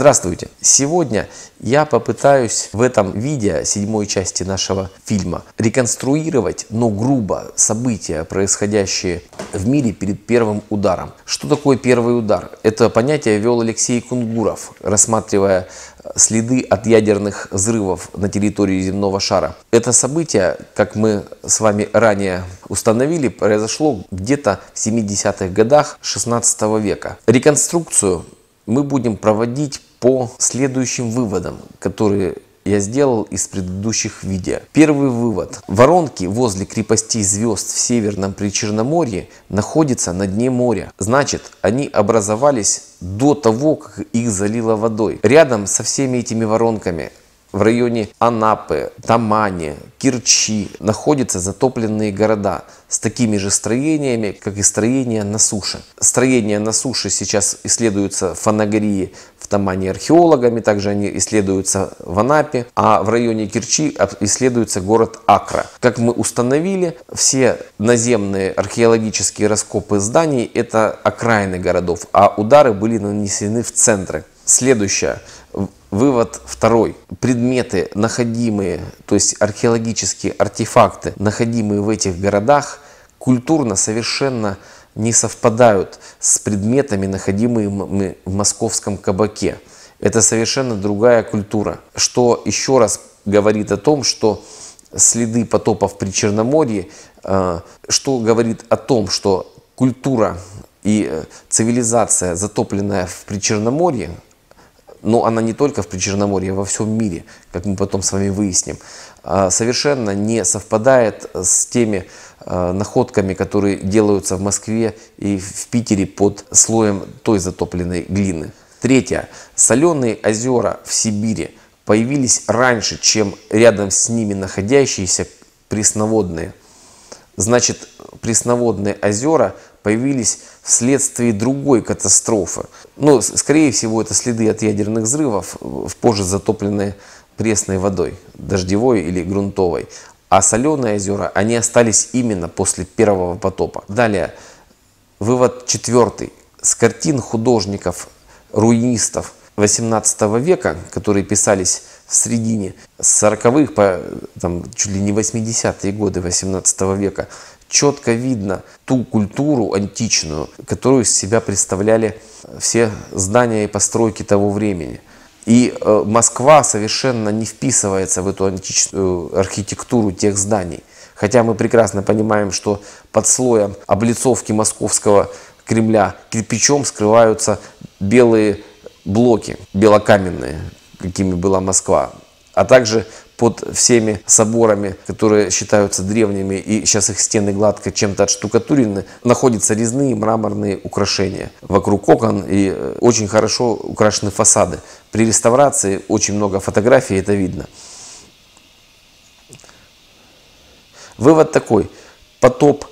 Здравствуйте! Сегодня я попытаюсь в этом видео, седьмой части нашего фильма, реконструировать, но грубо, события, происходящие в мире перед первым ударом. Что такое первый удар? Это понятие ввел Алексей Кунгуров, рассматривая следы от ядерных взрывов на территории земного шара. Это событие, как мы с вами ранее установили, произошло где-то в 70-х годах 16 века. Реконструкцию мы будем проводить по следующим выводам, которые я сделал из предыдущих видео. Первый вывод. Воронки возле крепостей звезд в Северном Причерноморье находятся на дне моря. Значит, они образовались до того, как их залило водой. Рядом со всеми этими воронками в районе Анапы, Тамани, Кирчи находятся затопленные города с такими же строениями, как и строения на суше. Строения на суше сейчас исследуются фанагории в Тамани археологами, также они исследуются в Анапе, а в районе Кирчи исследуется город Акра. Как мы установили, все наземные археологические раскопы зданий – это окраины городов, а удары были нанесены в центры. Следующее. Вывод второй. Предметы, находимые, то есть археологические артефакты, находимые в этих городах, культурно совершенно не совпадают с предметами, находимыми в московском кабаке. Это совершенно другая культура, что еще раз говорит о том, что следы потопов при Черноморье, э, что говорит о том, что культура и э, цивилизация, затопленная в Причерноморье, но она не только в Причерноморье, а во всем мире, как мы потом с вами выясним, а, совершенно не совпадает с теми а, находками, которые делаются в Москве и в Питере под слоем той затопленной глины. Третье. Соленые озера в Сибири появились раньше, чем рядом с ними находящиеся пресноводные. Значит, пресноводные озера – появились вследствие другой катастрофы. Но, скорее всего, это следы от ядерных взрывов, э, в позже затопленные пресной водой, дождевой или грунтовой. А соленые озера, они остались именно после первого потопа. Далее, вывод четвертый. С картин художников, руинистов 18 века, которые писались в середине 40-х, по э, там, чуть ли не 80-е годы 18 века, четко видно ту культуру античную, которую из себя представляли э, все здания и постройки того времени. И э, Москва совершенно не вписывается в эту античную э, архитектуру тех зданий. Хотя мы прекрасно понимаем, что под слоем облицовки московского Кремля кирпичом скрываются белые блоки, белокаменные, какими была Москва, а также под всеми соборами, которые считаются древними, и сейчас их стены гладко чем-то отштукатурены, находятся резные мраморные украшения вокруг окон и э, очень хорошо украшены фасады. При реставрации очень много фотографий, это видно. Вывод такой. Потоп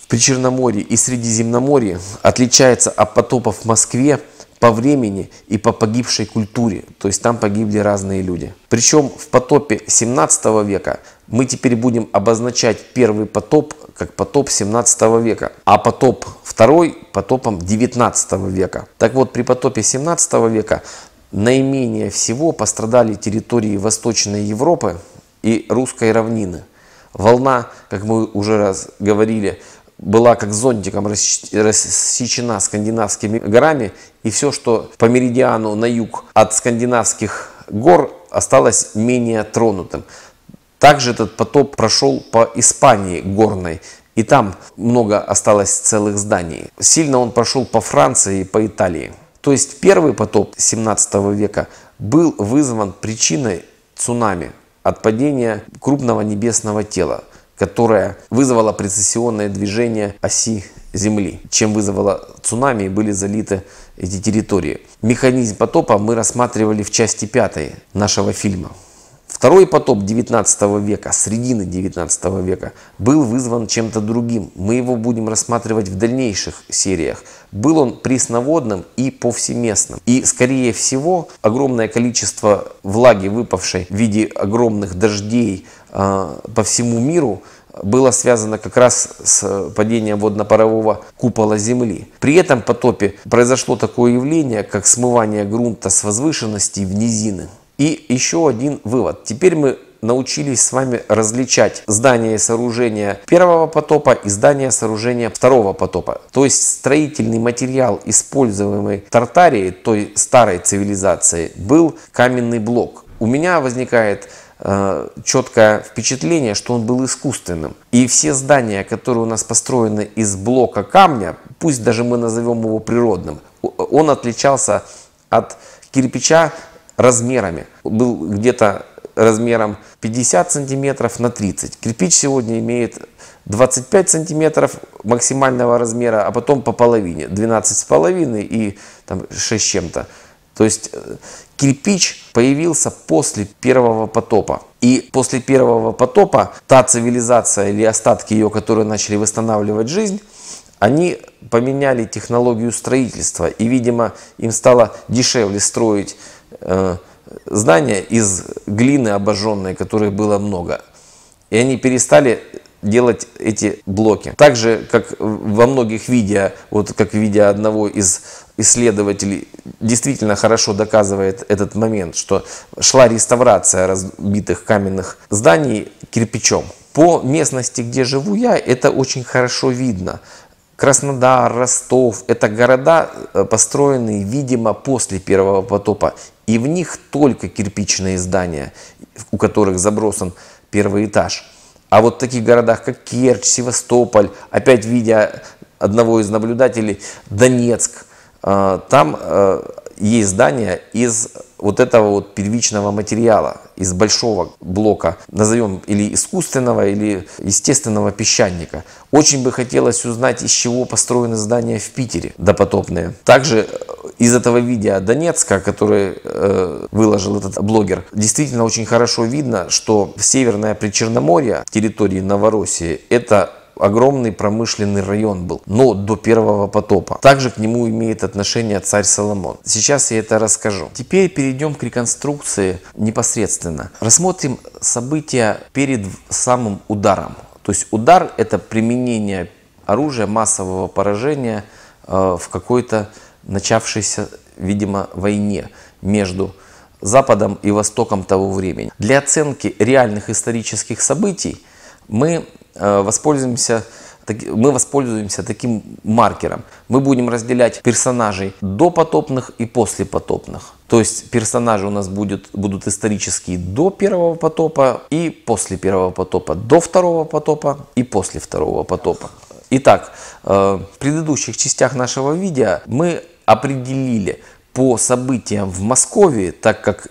в Причерноморье и Средиземноморье отличается от потопов в Москве по времени и по погибшей культуре, то есть там погибли разные люди. Причем в потопе 17 века мы теперь будем обозначать первый потоп как потоп 17 века, а потоп второй потопом 19 века. Так вот, при потопе 17 века наименее всего пострадали территории Восточной Европы и Русской равнины. Волна, как мы уже раз говорили, была как зонтиком рассечена скандинавскими горами, и все, что по меридиану на юг от скандинавских гор, осталось менее тронутым. Также этот потоп прошел по Испании горной, и там много осталось целых зданий. Сильно он прошел по Франции и по Италии. То есть первый потоп 17 века был вызван причиной цунами от падения крупного небесного тела которая вызвала прецессионное движение оси Земли, чем вызвало цунами и были залиты эти территории. Механизм потопа мы рассматривали в части 5 нашего фильма. Второй потоп 19 века, середины 19 века, был вызван чем-то другим. Мы его будем рассматривать в дальнейших сериях. Был он пресноводным и повсеместным. И, скорее всего, огромное количество влаги, выпавшей в виде огромных дождей, а, по всему миру было связано как раз с э, падением водно-парового купола Земли. При этом потопе произошло такое явление, как смывание грунта с возвышенности в низины. И еще один вывод. Теперь мы научились с вами различать здания и сооружения первого потопа и здания и сооружения второго потопа. То есть строительный материал, используемый в Тартарии, той старой цивилизации, был каменный блок. У меня возникает Э, четкое впечатление, что он был искусственным. И все здания, которые у нас построены из блока камня, пусть даже мы назовем его природным, он отличался от кирпича размерами. Был где-то размером 50 сантиметров на 30. Кирпич сегодня имеет 25 сантиметров максимального размера, а потом по половине, 12 с половиной и там 6 чем-то. То есть э, Кирпич появился после первого потопа. И после первого потопа та цивилизация или остатки ее, которые начали восстанавливать жизнь, они поменяли технологию строительства. И, видимо, им стало дешевле строить э, здания из глины обожженной, которой было много. И они перестали делать эти блоки. Так же, как во многих видео, вот как в видео одного из исследователей действительно хорошо доказывает этот момент, что шла реставрация разбитых каменных зданий кирпичом. По местности, где живу я, это очень хорошо видно. Краснодар, Ростов – это города, э, построенные, видимо, после первого потопа. И в них только кирпичные здания, у которых забросан первый этаж. А вот в таких городах, как Керчь, Севастополь, опять видя одного из наблюдателей, Донецк – а, там э, есть здание из вот этого вот первичного материала, из большого блока, назовем или искусственного, или естественного песчаника. Очень бы хотелось узнать, из чего построены здания в Питере допотопные. Также э, из этого видео а, Донецка, который э, выложил этот блогер, действительно очень хорошо видно, что северное Причерноморье, территории Новороссии, это огромный промышленный район был, но до первого потопа. Также к нему имеет отношение царь Соломон. Сейчас я это расскажу. Теперь перейдем к реконструкции непосредственно. Рассмотрим события перед самым ударом. То есть удар – это применение оружия массового поражения э, в какой-то начавшейся, видимо, войне между Западом и Востоком того времени. Для оценки реальных исторических событий мы Э, воспользуемся мы воспользуемся таким маркером. Мы будем разделять персонажей до потопных и после потопных. То есть персонажи у нас будет, будут исторические до первого потопа и после первого потопа, до второго потопа и после второго потопа. Итак, э, в предыдущих частях нашего видео мы определили по событиям в Москве, так как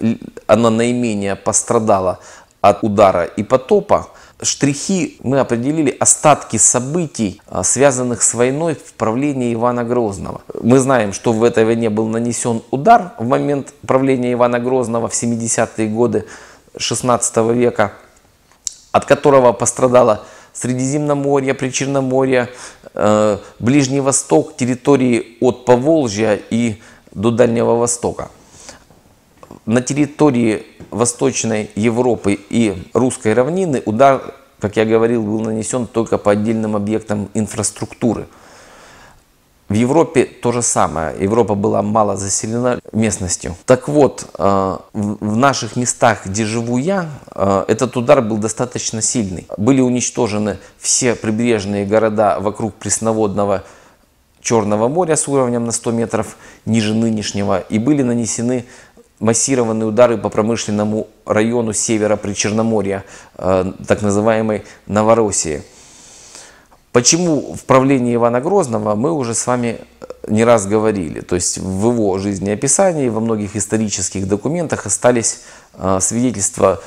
она наименее пострадала от удара и потопа, штрихи мы определили остатки событий, а, связанных с войной в правлении Ивана Грозного. Мы знаем, что в этой войне был нанесен удар в момент правления Ивана Грозного в 70-е годы 16 века, от которого пострадало Средиземноморье, Причерноморье, э, Ближний Восток, территории от Поволжья и до Дальнего Востока на территории Восточной Европы и Русской равнины удар, как я говорил, был нанесен только по отдельным объектам инфраструктуры. В Европе то же самое. Европа была мало заселена местностью. Так вот, э, в наших местах, где живу я, э, этот удар был достаточно сильный. Были уничтожены все прибрежные города вокруг пресноводного Черного моря с уровнем на 100 метров ниже нынешнего и были нанесены массированные удары по промышленному району севера Причерноморья, э, так называемой Новороссии. Почему в правлении Ивана Грозного мы уже с вами э, не раз говорили, то есть в его жизнеописании, во многих исторических документах остались э, свидетельства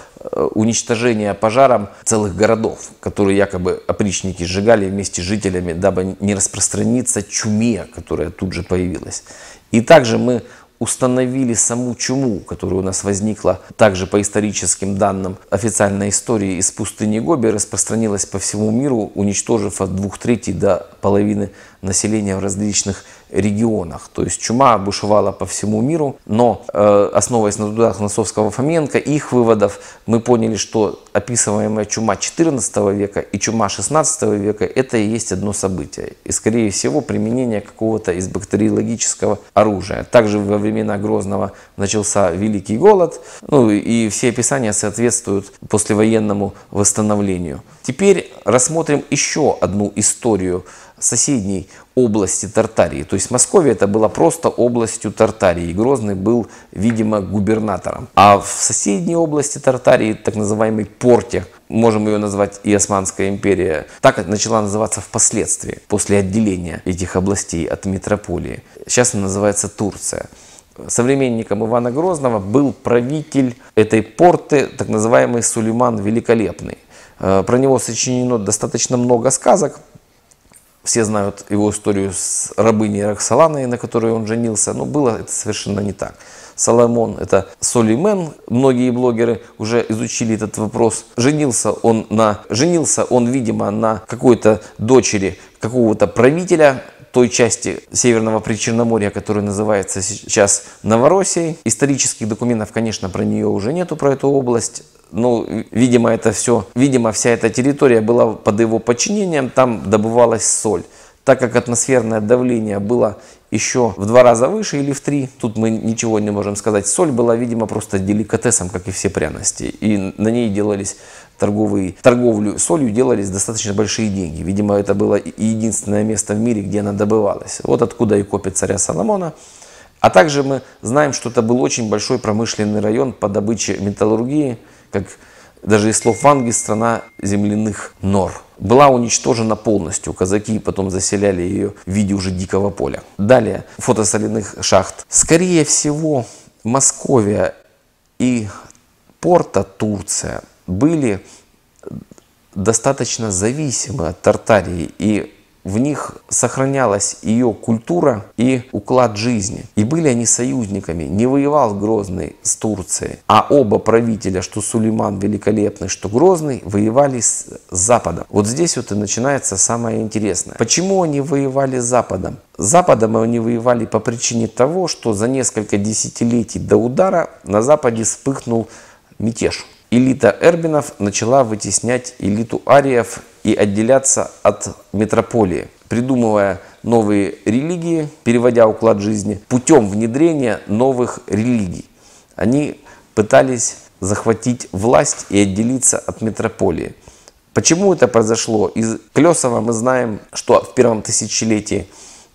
уничтожения пожаром целых городов, которые якобы опричники сжигали вместе с жителями, дабы не распространиться чуме, которая тут же появилась. И также мы установили саму чуму, которая у нас возникла также по историческим данным официальной истории из пустыни Гоби, распространилась по всему миру, уничтожив от двух третей до половины населения в различных регионах. То есть чума бушевала по всему миру, но э, основываясь на трудах Носовского Фоменко их выводов, мы поняли, что описываемая чума 14 века и чума 16 века – это и есть одно событие. И, скорее всего, применение какого-то из бактериологического оружия. Также во времена Грозного начался Великий Голод, ну и все описания соответствуют послевоенному восстановлению. Теперь рассмотрим еще одну историю – соседней области Тартарии. То есть Московия это была просто областью Тартарии. Грозный был, видимо, губернатором. А в соседней области Тартарии, так называемой Порте, можем ее назвать и Османская империя, так начала называться впоследствии, после отделения этих областей от метрополии. Сейчас она называется Турция. Современником Ивана Грозного был правитель этой порты, так называемый Сулейман Великолепный. Э, про него сочинено достаточно много сказок, все знают его историю с рабыней Роксоланой, на которой он женился, но было это совершенно не так. Соломон – это Солимен, многие блогеры уже изучили этот вопрос. Женился он, на, женился он видимо, на какой-то дочери какого-то правителя, той части Северного Причерноморья, которая называется сейчас Новороссией. Исторических документов, конечно, про нее уже нету, про эту область. Ну, видимо, это все, видимо, вся эта территория была под его подчинением, там добывалась соль. Так как атмосферное давление было еще в два раза выше или в три, тут мы ничего не можем сказать. Соль была, видимо, просто деликатесом, как и все пряности. И на ней делались торговые, торговлю солью делались достаточно большие деньги. Видимо, это было единственное место в мире, где она добывалась. Вот откуда и копит царя Соломона. А также мы знаем, что это был очень большой промышленный район по добыче металлургии – как даже из слов Ванги страна земляных нор. Была уничтожена полностью. Казаки потом заселяли ее в виде уже дикого поля. Далее фото соляных шахт. Скорее всего, Московия и Порта, Турция, были достаточно зависимы от Тартарии и в них сохранялась ее культура и уклад жизни. И были они союзниками. Не воевал Грозный с Турцией, а оба правителя, что Сулейман Великолепный, что Грозный, воевали с Западом. Вот здесь вот и начинается самое интересное. Почему они воевали с Западом? Западом они воевали по причине того, что за несколько десятилетий до удара на Западе вспыхнул мятеж. Элита эрбинов начала вытеснять элиту ариев и отделяться от метрополии, придумывая новые религии, переводя уклад жизни, путем внедрения новых религий. Они пытались захватить власть и отделиться от метрополии. Почему это произошло? Из Клесова мы знаем, что в первом тысячелетии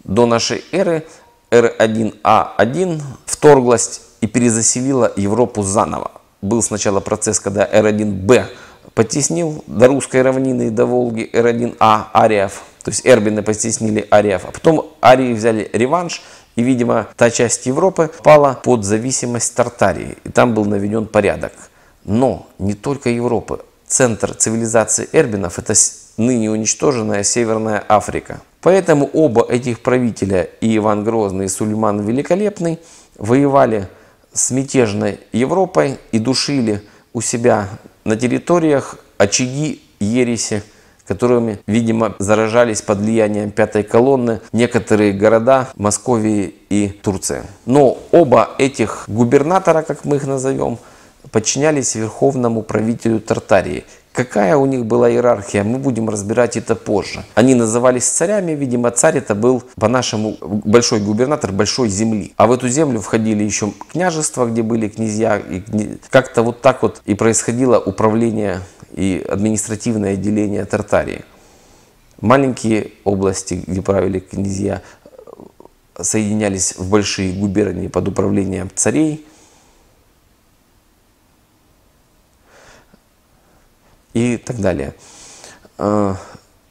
до нашей эры р 1 а 1 вторглась и перезаселила Европу заново. Был сначала процесс, когда р 1 б потеснил до русской равнины, до Волги Р1А Ариев. То есть Эрбины потеснили Ариев. А потом Арии взяли реванш, и, видимо, та часть Европы пала под зависимость Тартарии. И там был наведен порядок. Но не только Европы. Центр цивилизации Эрбинов – это ныне уничтоженная Северная Африка. Поэтому оба этих правителя, и Иван Грозный, и Сулейман Великолепный, воевали с мятежной Европой и душили у себя на территориях очаги ереси, которыми, видимо, заражались под влиянием пятой колонны некоторые города Московии и Турции. Но оба этих губернатора, как мы их назовем, подчинялись верховному правителю Тартарии, Какая у них была иерархия, мы будем разбирать это позже. Они назывались царями, видимо, царь это был по-нашему большой губернатор большой земли. А в эту землю входили еще княжества, где были князья. И как-то вот так вот и происходило управление и административное деление Тартарии. Маленькие области, где правили князья, соединялись в большие губернии под управлением царей – и так далее. А,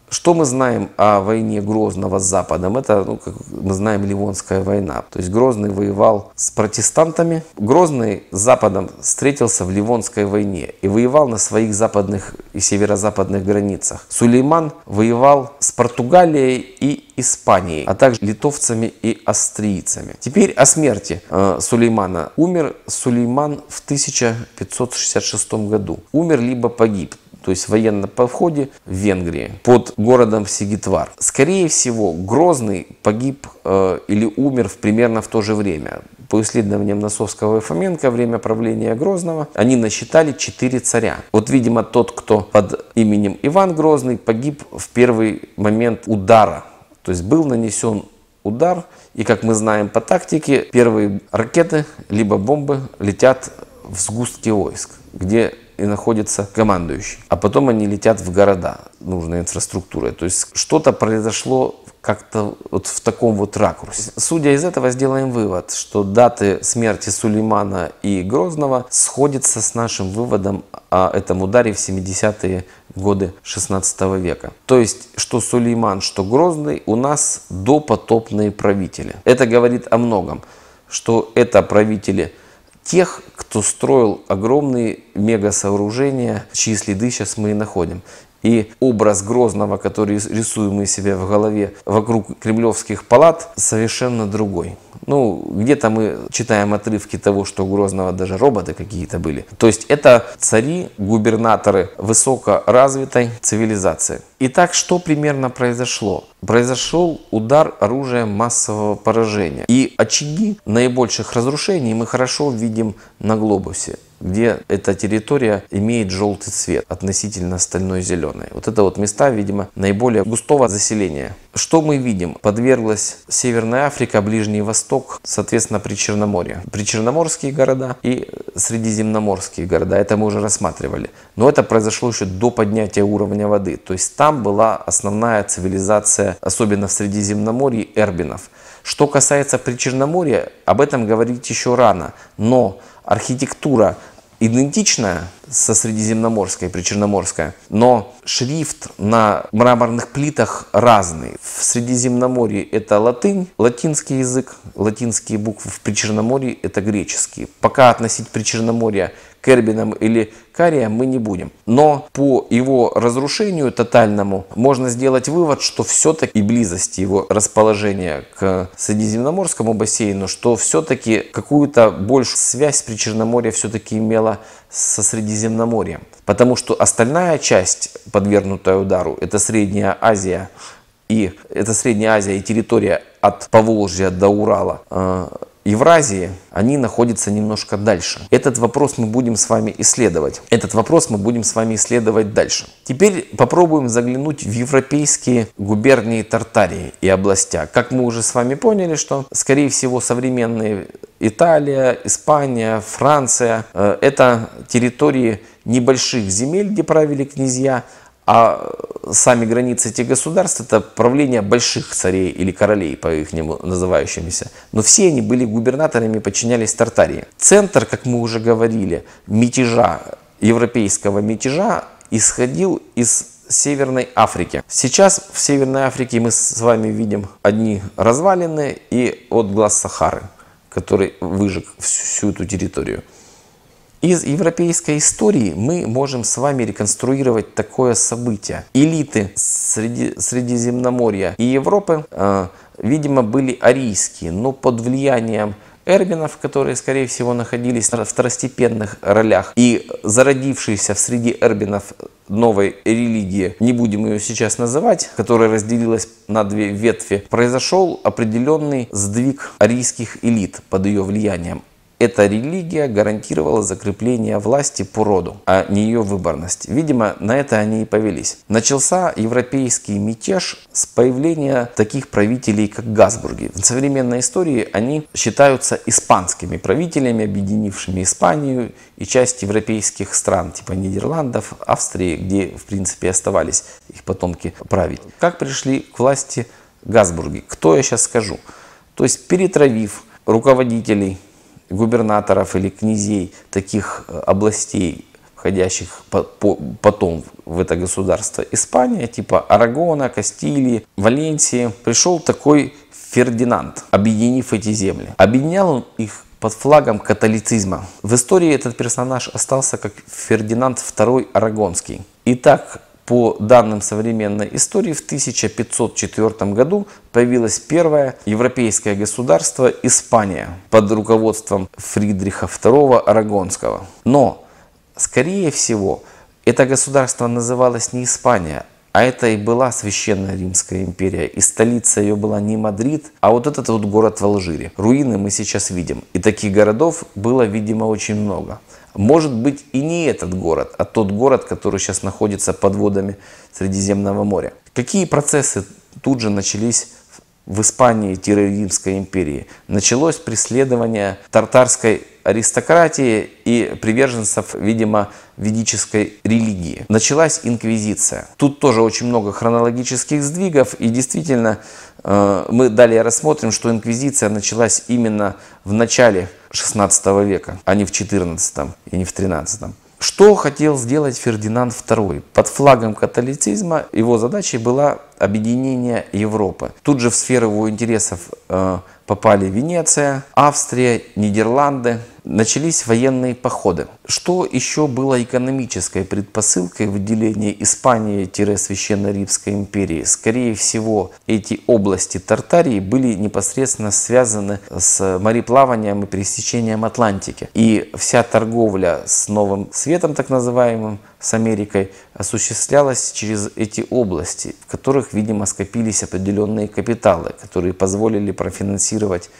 что мы знаем о войне Грозного с Западом? Это, ну, как мы знаем, Ливонская война. То есть Грозный воевал с протестантами. Грозный с Западом встретился в Ливонской войне и воевал на своих западных и северо-западных границах. Сулейман воевал с Португалией и Испанией, а также литовцами и австрийцами. Теперь о смерти э, Сулеймана. Умер Сулейман в 1566 году. Умер либо погиб то есть в военном походе в Венгрии под городом Сигитвар. Скорее всего, Грозный погиб э, или умер в, примерно в то же время. По исследованиям Носовского и Фоменко, время правления Грозного, они насчитали четыре царя. Вот, видимо, тот, кто под именем Иван Грозный, погиб в первый момент удара. То есть был нанесен удар, и, как мы знаем по тактике, первые ракеты либо бомбы летят в сгустки войск, где и находится командующий. А потом они летят в города нужная инфраструктура, То есть что-то произошло как-то вот в таком вот ракурсе. Судя из этого, сделаем вывод, что даты смерти Сулеймана и Грозного сходятся с нашим выводом о этом ударе в 70-е годы 16 века. То есть, что Сулейман, что Грозный у нас допотопные правители. Это говорит о многом, что это правители – тех, кто строил огромные мега-сооружения, чьи следы сейчас мы и находим. И образ Грозного, который рисуем мы себе в голове вокруг кремлевских палат, совершенно другой. Ну, где-то мы читаем отрывки того, что у Грозного даже роботы какие-то были. То есть это цари, губернаторы высокоразвитой цивилизации. Итак, что примерно произошло? Произошел удар оружием массового поражения. И очаги наибольших разрушений мы хорошо видим на глобусе где эта территория имеет желтый цвет относительно остальной зеленой. Вот это вот места, видимо, наиболее густого заселения. Что мы видим? Подверглась Северная Африка, Ближний Восток, соответственно, при Черноморье. Причерноморские города и средиземноморские города. Это мы уже рассматривали. Но это произошло еще до поднятия уровня воды. То есть там была основная цивилизация, особенно в Средиземноморье, эрбинов. Что касается Причерноморья, об этом говорить еще рано. Но архитектура идентичная со средиземноморской, и Причерноморской, но шрифт на мраморных плитах разный. В Средиземноморье это латынь, латинский язык, латинские буквы, в Причерноморье это греческий. Пока относить Причерноморье Кербином или Карием мы не будем. Но по его разрушению тотальному можно сделать вывод, что все-таки и близости его расположения к Средиземноморскому бассейну, что все-таки какую-то большую связь при Черноморье все-таки имела со Средиземноморьем. Потому что остальная часть, подвергнутая удару, это Средняя Азия, и это Средняя Азия и территория от Поволжья до Урала, э, Евразии, они находятся немножко дальше. Этот вопрос мы будем с вами исследовать. Этот вопрос мы будем с вами исследовать дальше. Теперь попробуем заглянуть в европейские губернии Тартарии и областя. Как мы уже с вами поняли, что, скорее всего, современные Италия, Испания, Франция э, – это территории небольших земель, где правили князья – а сами границы этих государств – это правление больших царей или королей, по их называющимися. Но все они были губернаторами и подчинялись Тартарии. Центр, как мы уже говорили, мятежа, европейского мятежа исходил из Северной Африки. Сейчас в Северной Африке мы с вами видим одни развалины и от глаз Сахары, который выжег всю эту территорию. Из европейской истории мы можем с вами реконструировать такое событие. Элиты среди, Средиземноморья и Европы, э, видимо, были арийские, но под влиянием эрбинов, которые, скорее всего, находились в второстепенных ролях, и зародившиеся в среди эрбинов новой религии, не будем ее сейчас называть, которая разделилась на две ветви, произошел определенный сдвиг арийских элит под ее влиянием. Эта религия гарантировала закрепление власти по роду, а не ее выборность. Видимо, на это они и повелись. Начался европейский мятеж с появления таких правителей, как Газбурги. В современной истории они считаются испанскими правителями, объединившими Испанию и часть европейских стран, типа Нидерландов, Австрии, где, в принципе, оставались их потомки править. Как пришли к власти Газбурги? Кто я сейчас скажу? То есть перетравив руководителей губернаторов или князей таких э, областей, входящих потом в это государство Испания, типа Арагона, Кастилии, Валенсии, пришел такой Фердинанд, объединив эти земли. Объединял он их под флагом католицизма. В истории этот персонаж остался как Фердинанд II Арагонский. Итак, по данным современной истории, в 1504 году появилось первое европейское государство Испания под руководством Фридриха II Арагонского. Но, скорее всего, это государство называлось не Испания, а это и была Священная Римская империя, и столица ее была не Мадрид, а вот этот вот город в Алжире. Руины мы сейчас видим, и таких городов было, видимо, очень много. Может быть и не этот город, а тот город, который сейчас находится под водами Средиземного моря. Какие процессы тут же начались в Испании-Римской империи? Началось преследование тартарской аристократии и приверженцев, видимо, ведической религии. Началась инквизиция. Тут тоже очень много хронологических сдвигов, и действительно э, мы далее рассмотрим, что инквизиция началась именно в начале 16 века, а не в 14 и не в 13. Что хотел сделать Фердинанд II? Под флагом католицизма его задачей была объединения Европы. Тут же в сферу его интересов э, попали Венеция, Австрия, Нидерланды. Начались военные походы. Что еще было экономической предпосылкой выделения Испании-Священной Римской империи? Скорее всего, эти области Тартарии были непосредственно связаны с мореплаванием и пересечением Атлантики. И вся торговля с Новым Светом, так называемым, с Америкой осуществлялась через эти области, в которых, видимо, скопились определенные капиталы, которые позволили профинансировать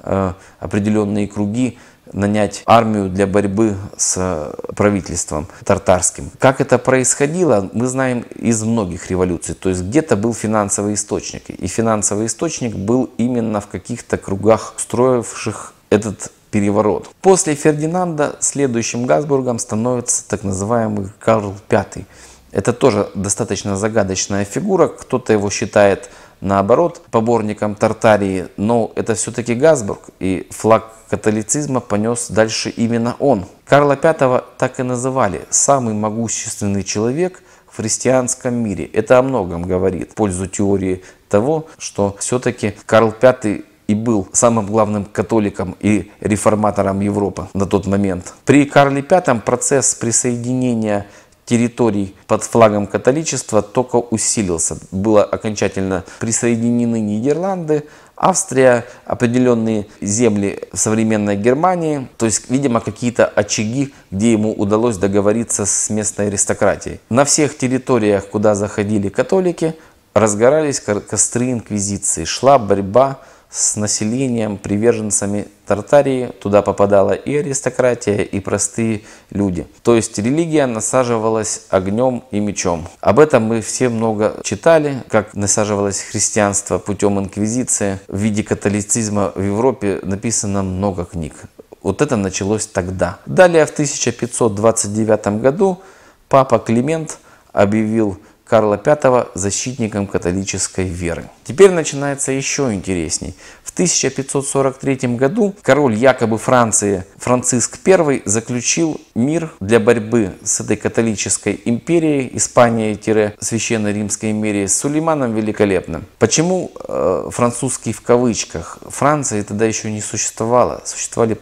э, определенные круги, нанять армию для борьбы с э, правительством тартарским. Как это происходило, мы знаем из многих революций. То есть где-то был финансовый источник. И финансовый источник был именно в каких-то кругах, строивших этот переворот. После Фердинанда следующим Габсбургом становится так называемый Карл V. Это тоже достаточно загадочная фигура. Кто-то его считает наоборот поборником Тартарии, но это все-таки Газбург, и флаг католицизма понес дальше именно он. Карла V так и называли «самый могущественный человек», в христианском мире. Это о многом говорит в пользу теории того, что все-таки Карл V и был самым главным католиком и реформатором Европы на тот момент. При Карле V процесс присоединения территорий под флагом католичества только усилился. Было окончательно присоединены Нидерланды, Австрия, определенные земли современной Германии, то есть, видимо, какие-то очаги, где ему удалось договориться с местной аристократией. На всех территориях, куда заходили католики, разгорались костры инквизиции, шла борьба с населением, приверженцами Тартарии. Туда попадала и аристократия, и простые люди. То есть религия насаживалась огнем и мечом. Об этом мы все много читали, как насаживалось христианство путем инквизиции. В виде католицизма в Европе написано много книг. Вот это началось тогда. Далее в 1529 году папа Климент объявил Карла V защитником католической веры. Теперь начинается еще интересней. В 1543 году король якобы Франции Франциск I заключил мир для борьбы с этой католической империей, Испанией-Священной Римской империей, с Сулейманом Великолепным. Почему э, французский в кавычках? Франции тогда еще не существовало. Существовали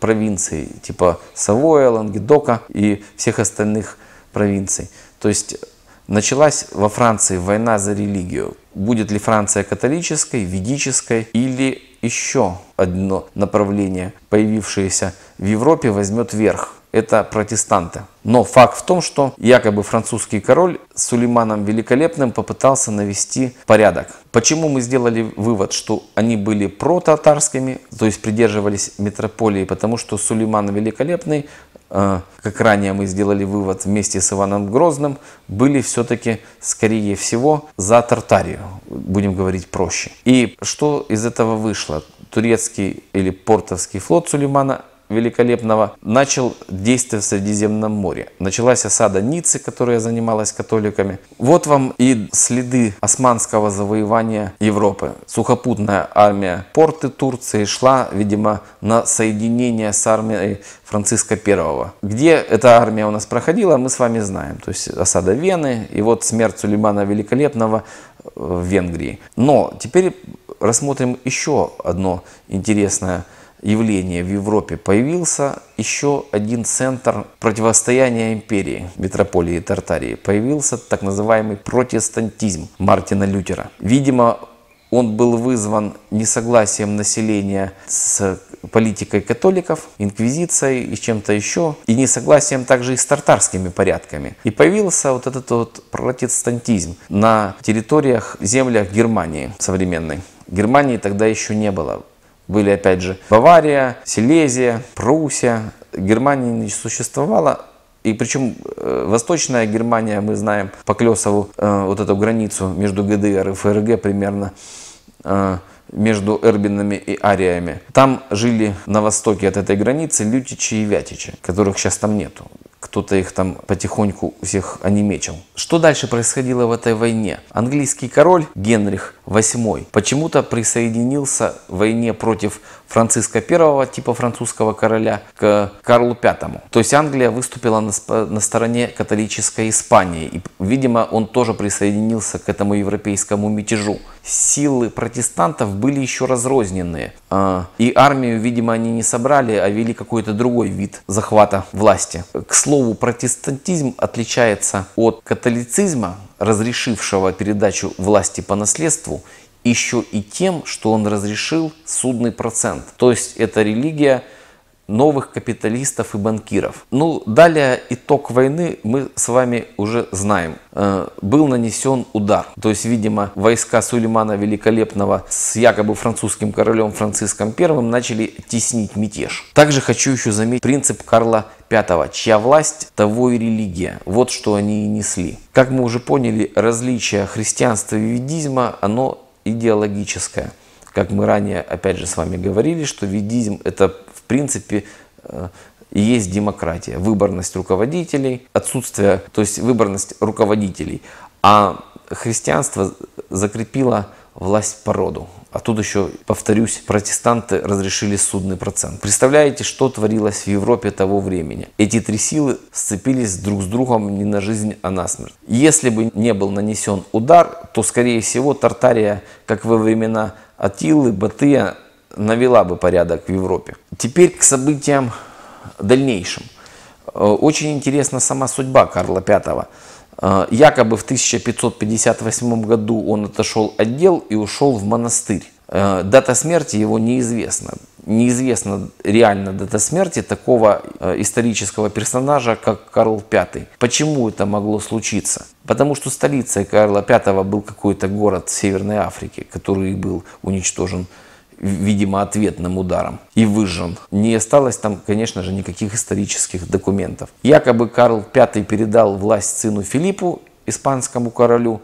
провинции типа Савоя, Лангедока и всех остальных провинций. То есть Началась во Франции война за религию. Будет ли Франция католической, ведической или еще одно направление, появившееся в Европе, возьмет верх? Это протестанты. Но факт в том, что якобы французский король с Сулейманом Великолепным попытался навести порядок. Почему мы сделали вывод, что они были протатарскими, то есть придерживались метрополии? Потому что Сулейман Великолепный а, как ранее мы сделали вывод вместе с Иваном Грозным, были все-таки, скорее всего, за Тартарию, будем говорить проще. И что из этого вышло? Турецкий или портовский флот Сулеймана великолепного, начал действие в Средиземном море. Началась осада Ниццы, которая занималась католиками. Вот вам и следы османского завоевания Европы. Сухопутная армия порты Турции шла, видимо, на соединение с армией Франциска I. Где эта армия у нас проходила, мы с вами знаем. То есть осада Вены и вот смерть Сулеймана Великолепного в Венгрии. Но теперь рассмотрим еще одно интересное явления в Европе появился еще один центр противостояния империи, метрополии Тартарии. Появился так называемый протестантизм Мартина Лютера. Видимо, он был вызван несогласием населения с политикой католиков, инквизицией и чем-то еще, и несогласием также и с тартарскими порядками. И появился вот этот вот протестантизм на территориях, землях Германии современной. Германии тогда еще не было. Были, опять же, Бавария, Силезия, Пруссия. Германия не существовала. И причем э, Восточная Германия, мы знаем по Клесову э, вот эту границу между ГДР и ФРГ примерно, э, между эрбинами и ариями. Там жили на востоке от этой границы лютичи и вятичи, которых сейчас там нету кто-то их там потихоньку всех онемечил. Что дальше происходило в этой войне? Английский король Генрих VIII почему-то присоединился к войне против Франциска I, типа французского короля, к Карлу V. То есть Англия выступила на, на стороне католической Испании. И, видимо, он тоже присоединился к этому европейскому мятежу. Силы протестантов были еще разрозненные. А, и армию, видимо, они не собрали, а вели какой-то другой вид захвата власти. К слову, протестантизм отличается от католицизма, разрешившего передачу власти по наследству, еще и тем, что он разрешил судный процент. То есть это религия новых капиталистов и банкиров. Ну, далее итог войны мы с вами уже знаем. Э, был нанесен удар. То есть, видимо, войска Сулеймана Великолепного с якобы французским королем Франциском I начали теснить мятеж. Также хочу еще заметить принцип Карла V. Чья власть, того и религия. Вот что они и несли. Как мы уже поняли, различие христианства и ведизма, оно идеологическое. Как мы ранее, опять же, с вами говорили, что ведизм – это, в принципе, э, и есть демократия. Выборность руководителей, отсутствие, то есть выборность руководителей. А христианство закрепило власть по роду. А тут еще, повторюсь, протестанты разрешили судный процент. Представляете, что творилось в Европе того времени? Эти три силы сцепились друг с другом не на жизнь, а на смерть. Если бы не был нанесен удар, то, скорее всего, Тартария, как во времена Атилы, Батыя, навела бы порядок в Европе. Теперь к событиям дальнейшим. Э, очень интересна сама судьба Карла V. А, якобы в 1558 году он отошел от дел и ушел в монастырь. А, дата смерти его неизвестна. Неизвестна реально дата смерти такого а, исторического персонажа, как Карл V. Почему это могло случиться? Потому что столицей Карла V был какой-то город Северной Африки, который был уничтожен видимо, ответным ударом и выжжен. Не осталось там, конечно же, никаких исторических документов. Якобы Карл V передал власть сыну Филиппу, испанскому королю,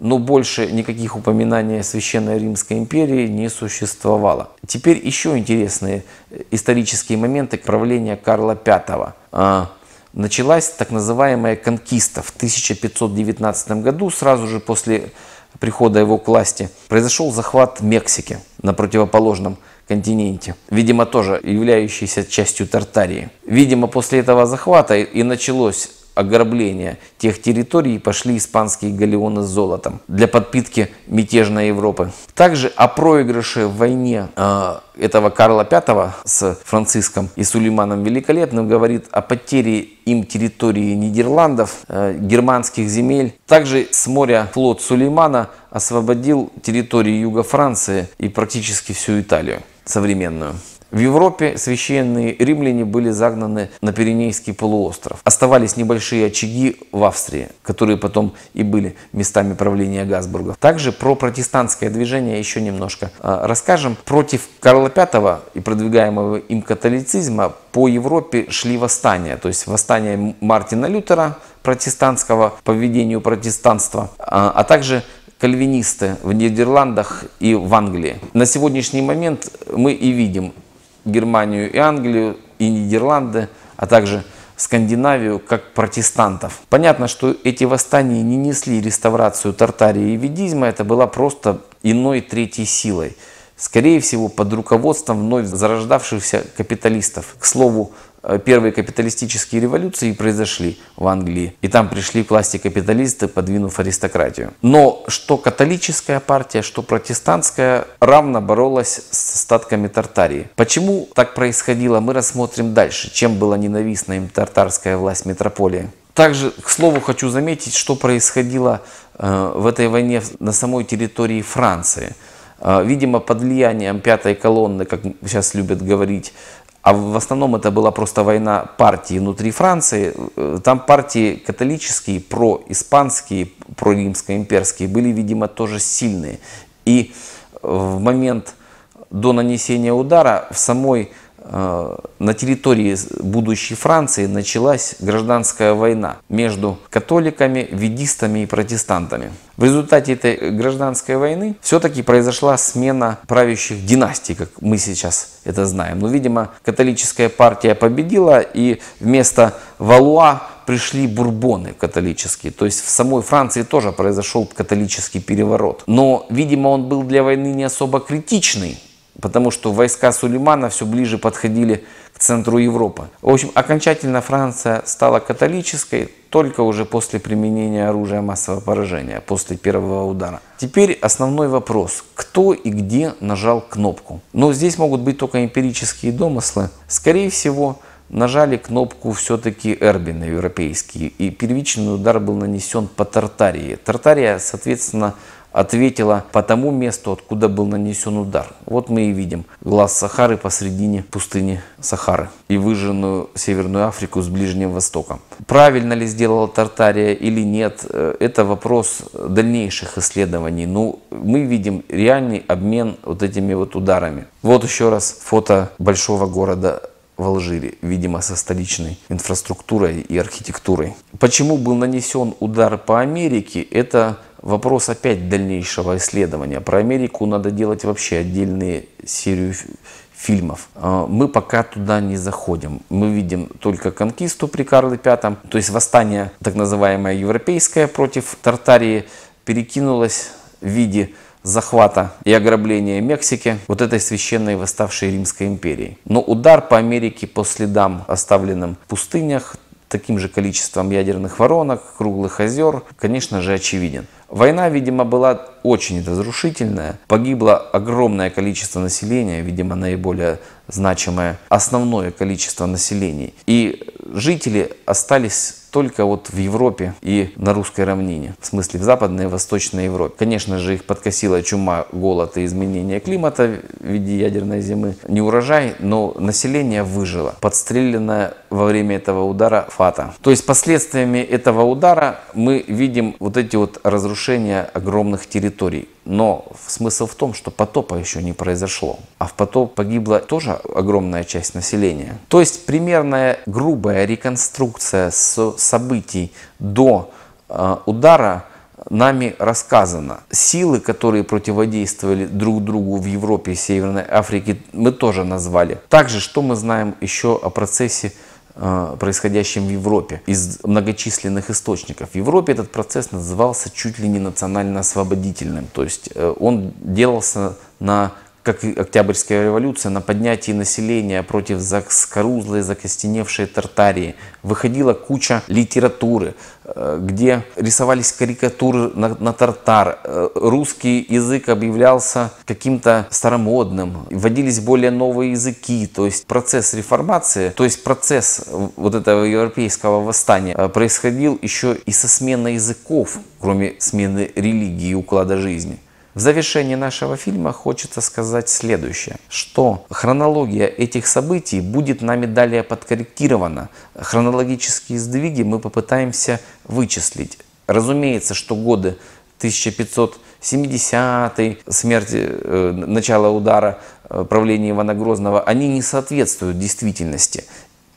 но больше никаких упоминаний о Священной Римской империи не существовало. Теперь еще интересные э, исторические моменты правления Карла V а, началась так называемая конкиста в 1519 году, сразу же после прихода его к власти, произошел захват Мексики на противоположном континенте, видимо, тоже являющийся частью Тартарии. Видимо, после этого захвата и началось ограбления тех территорий пошли испанские галеоны с золотом для подпитки мятежной Европы. Также о проигрыше в войне э, этого Карла V с Франциском и Сулейманом Великолепным говорит о потере им территории Нидерландов, э, германских земель. Также с моря флот Сулеймана освободил территории юга Франции и практически всю Италию современную. В Европе священные римляне были загнаны на Пиренейский полуостров. Оставались небольшие очаги в Австрии, которые потом и были местами правления Газбургов. Также про протестантское движение еще немножко а, расскажем. Против Карла V и продвигаемого им католицизма по Европе шли восстания. То есть восстания Мартина Лютера, протестантского, поведению протестанства, а, а также кальвинисты в Нидерландах и в Англии. На сегодняшний момент мы и видим Германию и Англию, и Нидерланды, а также Скандинавию как протестантов. Понятно, что эти восстания не несли реставрацию Тартарии и ведизма, это была просто иной третьей силой – скорее всего, под руководством вновь зарождавшихся капиталистов. К слову, э, первые капиталистические революции произошли в Англии, и там пришли к власти капиталисты, подвинув аристократию. Но что католическая партия, что протестантская равно боролась с остатками Тартарии. Почему так происходило, мы рассмотрим дальше, чем была ненавистна им тартарская власть метрополии. Также, к слову, хочу заметить, что происходило э, в этой войне на самой территории Франции – а, видимо, под влиянием пятой колонны, как сейчас любят говорить, а в основном это была просто война партии внутри Франции. Э, там партии католические, происпанские, проримско-имперские были, видимо, тоже сильные. И э, в момент до нанесения удара в самой э, на территории будущей Франции началась гражданская война между католиками, ведистами и протестантами. В результате этой гражданской войны все-таки произошла смена правящих династий, как мы сейчас это знаем. Но, ну, видимо, католическая партия победила, и вместо Валуа пришли бурбоны католические. То есть в самой Франции тоже произошел католический переворот. Но, видимо, он был для войны не особо критичный, потому что войска Сулеймана все ближе подходили центру Европы. В общем, окончательно Франция стала католической только уже после применения оружия массового поражения, после первого удара. Теперь основной вопрос, кто и где нажал кнопку? Но здесь могут быть только эмпирические домыслы. Скорее всего, нажали кнопку все-таки Эрбины европейские, и первичный удар был нанесен по Тартарии. Тартария, соответственно, ответила по тому месту, откуда был нанесен удар. Вот мы и видим глаз Сахары посредине пустыни Сахары и выжженную Северную Африку с Ближним Востоком. Правильно ли сделала Тартария или нет, э, это вопрос дальнейших исследований. Но ну, мы видим реальный обмен вот этими вот ударами. Вот еще раз фото большого города в Алжире, видимо, со столичной инфраструктурой и архитектурой. Почему был нанесен удар по Америке, это Вопрос опять дальнейшего исследования. Про Америку надо делать вообще отдельные серию фильмов. А, мы пока туда не заходим. Мы видим только конкисту при Карле V, то есть восстание, так называемое европейское против Тартарии, перекинулось в виде захвата и ограбления Мексики, вот этой священной восставшей Римской империи. Но удар по Америке по следам, оставленным в пустынях, таким же количеством ядерных воронок, круглых озер, конечно же, очевиден. Война, видимо, была очень разрушительная. Погибло огромное количество населения, видимо, наиболее значимое основное количество населения И жители остались только вот в Европе и на русской равнине, в смысле в Западной и Восточной Европе. Конечно же, их подкосила чума, голод и изменение климата в виде ядерной зимы, не урожай, но население выжило, подстреленное во время этого удара фата. То есть последствиями этого удара мы видим вот эти вот разрушения огромных территорий, но смысл в том, что потопа еще не произошло. А в потоп погибла тоже огромная часть населения. То есть примерная грубая реконструкция с событий до э, удара нами рассказано. Силы, которые противодействовали друг другу в Европе и Северной Африке, мы тоже назвали. Также, что мы знаем еще о процессе Э, происходящим в Европе из многочисленных источников. В Европе этот процесс назывался чуть ли не национально-освободительным, то есть э, он делался на как Октябрьская революция, на поднятии населения против заскорузлой, закостеневшей Тартарии. Выходила куча литературы, Э, где рисовались карикатуры на, на тартар, э, русский язык объявлялся каким-то старомодным, вводились более новые языки, то есть процесс реформации, то есть процесс э, вот этого европейского восстания происходил еще и со сменой языков, кроме смены религии и уклада жизни. В завершении нашего фильма хочется сказать следующее, что хронология этих событий будет нами далее подкорректирована. Хронологические сдвиги мы попытаемся вычислить. Разумеется, что годы 1570 смерти, э, начало удара э, правления Ивана Грозного, они не соответствуют действительности.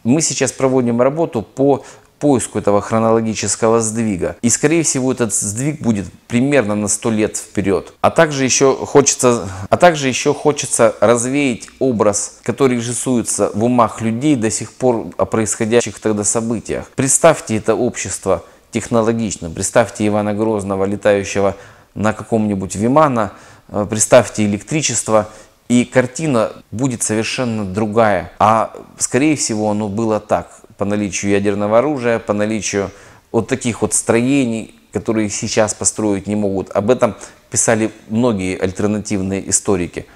Мы сейчас проводим работу по поиску этого хронологического сдвига. И, скорее всего, этот сдвиг будет примерно на 100 лет вперед. А также еще хочется, а также еще хочется развеять образ, который рисуется в умах людей до сих пор о происходящих тогда событиях. Представьте это общество технологично, Представьте Ивана Грозного, летающего на каком-нибудь Вимана, э, представьте электричество, и картина будет совершенно другая. А скорее всего оно было так по наличию ядерного оружия, по наличию вот таких вот строений, которые сейчас построить не могут. Об этом писали многие альтернативные историки.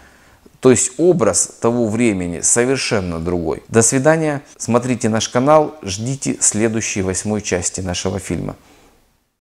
То есть образ того времени совершенно другой. До свидания, смотрите наш канал, ждите следующей восьмой части нашего фильма.